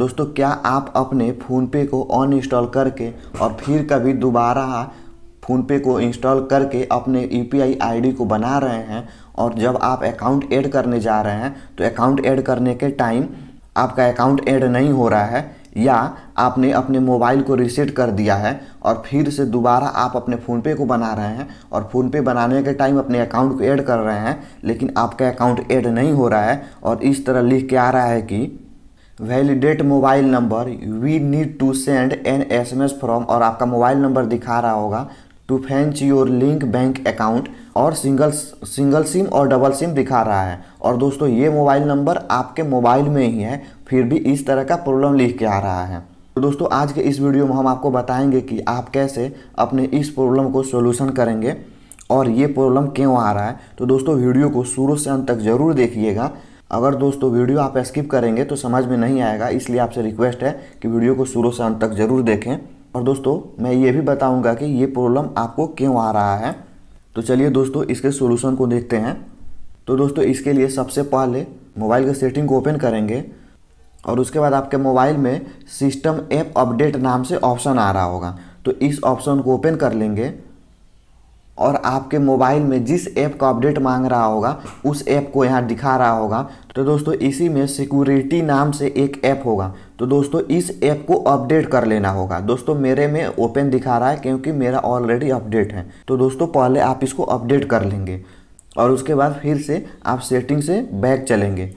दोस्तों क्या आप अपने फ़ोनपे को अनइंस्टॉल करके और फिर कभी दोबारा फ़ोनपे को इंस्टॉल करके अपने यू पी को बना रहे हैं और जब आप अकाउंट ऐड करने जा रहे हैं तो अकाउंट ऐड करने के टाइम आपका अकाउंट ऐड नहीं हो रहा है या आपने अपने मोबाइल को रिसेट कर दिया है और फिर से दोबारा आप अपने फ़ोनपे को बना रहे हैं और फ़ोनपे बनाने के टाइम अपने अकाउंट को ऐड कर रहे हैं लेकिन आपका अकाउंट ऐड नहीं हो रहा है और इस तरह लिख के आ रहा है कि validate mobile number we need to send an S M S from और आपका मोबाइल नंबर दिखा रहा होगा to fetch your link bank account और सिंगल सिंगल सिम और डबल सिम दिखा रहा है और दोस्तों ये मोबाइल नंबर आपके मोबाइल में ही है फिर भी इस तरह का प्रॉब्लम लिख के आ रहा है तो दोस्तों आज के इस वीडियो में हम आपको बताएंगे कि आप कैसे अपने इस प्रॉब्लम को सोल्यूशन करेंगे और ये प्रॉब्लम क्यों आ रहा है तो दोस्तों वीडियो को शुरू से अंत तक ज़रूर देखिएगा अगर दोस्तों वीडियो आप स्किप करेंगे तो समझ में नहीं आएगा इसलिए आपसे रिक्वेस्ट है कि वीडियो को शुरू से अंत तक ज़रूर देखें और दोस्तों मैं ये भी बताऊंगा कि ये प्रॉब्लम आपको क्यों आ रहा है तो चलिए दोस्तों इसके सोल्यूशन को देखते हैं तो दोस्तों इसके लिए सबसे पहले मोबाइल के सेटिंग को ओपन करेंगे और उसके बाद आपके मोबाइल में सिस्टम ऐप अपडेट नाम से ऑप्शन आ रहा होगा तो इस ऑप्शन को ओपन कर लेंगे और आपके मोबाइल में जिस ऐप का अपडेट मांग रहा होगा उस ऐप को यहाँ दिखा रहा होगा तो दोस्तों इसी में सिक्योरिटी नाम से एक ऐप होगा तो दोस्तों इस ऐप को अपडेट कर लेना होगा दोस्तों मेरे में ओपन दिखा रहा है क्योंकि मेरा ऑलरेडी अपडेट है तो दोस्तों पहले आप इसको अपडेट कर लेंगे और उसके बाद फिर से आप सेटिंग से बैक चलेंगे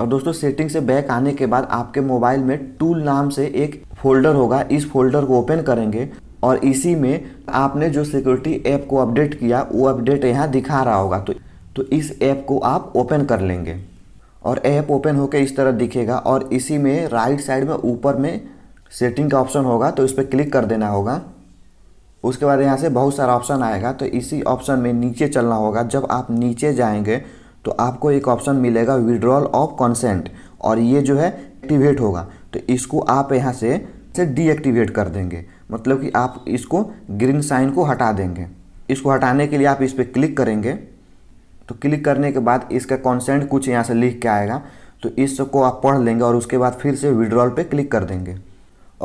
और दोस्तों सेटिंग से बैक आने के बाद आपके मोबाइल में टूल नाम से एक फोल्डर होगा इस फोल्डर को ओपन करेंगे और इसी में आपने जो सिक्योरिटी ऐप को अपडेट किया वो अपडेट यहाँ दिखा रहा होगा तो तो इस ऐप को आप ओपन कर लेंगे और ऐप ओपन होकर इस तरह दिखेगा और इसी में राइट साइड में ऊपर में सेटिंग का ऑप्शन होगा तो इस पर क्लिक कर देना होगा उसके बाद यहाँ से बहुत सारा ऑप्शन आएगा तो इसी ऑप्शन में नीचे चलना होगा जब आप नीचे जाएंगे तो आपको एक ऑप्शन मिलेगा विड्रॉल ऑफ कंसेंट और ये जो है एक्टिवेट होगा तो इसको आप यहाँ से से डीएक्टिवेट कर देंगे मतलब कि आप इसको ग्रीन साइन को हटा देंगे इसको हटाने के लिए आप इस पर क्लिक करेंगे तो क्लिक करने के बाद इसका कॉन्सेंट कुछ यहाँ से लिख के आएगा तो इसको आप पढ़ लेंगे और उसके बाद फिर से विड्रॉल पे क्लिक कर देंगे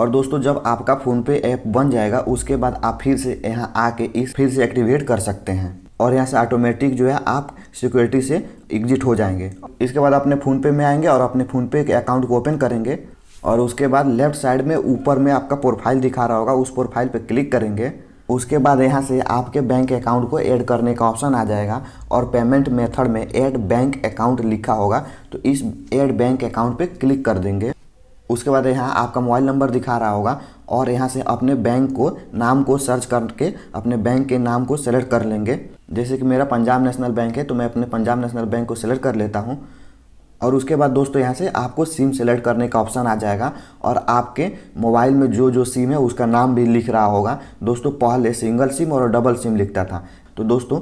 और दोस्तों जब आपका फ़ोनपे ऐप बन जाएगा उसके बाद आप फिर से यहाँ आके इस फिर से एक्टिवेट कर सकते हैं और यहाँ से ऑटोमेटिक जो है आप सिक्योरिटी से एग्जिट हो जाएंगे इसके बाद अपने फ़ोनपे में आएंगे और अपने फ़ोनपे के अकाउंट को ओपन करेंगे और उसके बाद लेफ़्ट साइड में ऊपर में आपका प्रोफाइल दिखा रहा होगा उस प्रोफाइल पर क्लिक करेंगे उसके बाद यहाँ से आपके बैंक अकाउंट को ऐड करने का ऑप्शन आ जाएगा और पेमेंट मेथड में ऐड बैंक अकाउंट लिखा होगा तो इस ऐड बैंक अकाउंट पे क्लिक कर देंगे उसके बाद यहाँ आपका मोबाइल नंबर दिखा रहा होगा और यहाँ से अपने बैंक को नाम को सर्च करके अपने बैंक के नाम को सेलेक्ट कर लेंगे जैसे कि मेरा पंजाब नेशनल बैंक है तो मैं अपने पंजाब नेशनल बैंक को सेलेक्ट कर लेता हूँ और उसके बाद दोस्तों यहाँ से आपको सिम सेलेक्ट करने का ऑप्शन आ जाएगा और आपके मोबाइल में जो जो सिम है उसका नाम भी लिख रहा होगा दोस्तों पहले सिंगल सिम और डबल सिम लिखता था तो दोस्तों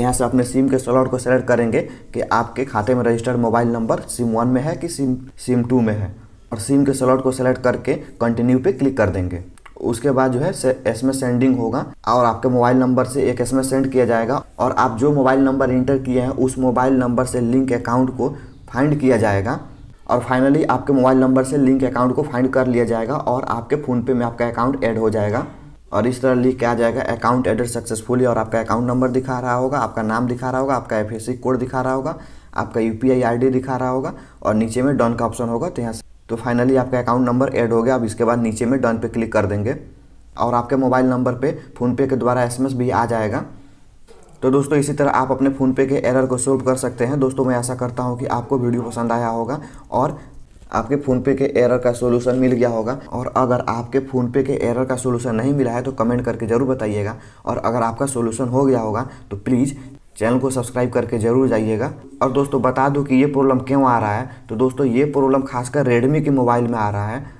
यहाँ से अपने सिम के स्लॉट को सेलेक्ट करेंगे कि आपके खाते में registered mobile number SIM one में है कि सिम सिम टू में है और सिम के स्लॉट को सेलेक्ट करके कंटिन्यू पे क्लिक कर देंगे उसके बाद जो है एस में सेंडिंग होगा और आपके मोबाइल नंबर से एक एस सेंड किया जाएगा और आप जो मोबाइल नंबर इंटर किए हैं उस मोबाइल नंबर से लिंक अकाउंट को फाइंड किया जाएगा और फाइनली आपके मोबाइल नंबर से लिंक अकाउंट को फाइंड कर लिया जाएगा और आपके फ़ोनपे में आपका अकाउंट ऐड हो जाएगा और इस तरह लिख के आ जाएगा अकाउंट एडेड सक्सेसफुली और आपका अकाउंट नंबर दिखा रहा होगा आपका नाम दिखा रहा होगा आपका एफ कोड दिखा रहा होगा आपका यू पी दिखा रहा होगा और नीचे में डन का ऑप्शन होगा तो यहाँ तो फाइनली आपका अकाउंट नंबर ऐड हो गया अब इसके बाद नीचे में डन पे क्लिक कर देंगे और आपके मोबाइल नंबर पे फ़ोनपे के द्वारा एसएमएस भी आ जाएगा तो दोस्तों इसी तरह आप अपने फ़ोन पे के एरर को सोल्व कर सकते हैं दोस्तों मैं ऐसा करता हूँ कि आपको वीडियो पसंद आया होगा और आपके फ़ोन पे के एरर का सोल्यूशन मिल गया होगा और अगर आपके फ़ोन पे के एरर का सोल्यूशन नहीं मिला है तो कमेंट करके ज़रूर बताइएगा और अगर आपका सोल्यूशन हो गया होगा तो प्लीज़ चैनल को सब्सक्राइब करके ज़रूर जाइएगा और दोस्तों बता दूं कि ये प्रॉब्लम क्यों आ रहा है तो दोस्तों ये प्रॉब्लम खासकर रेडमी के मोबाइल में आ रहा है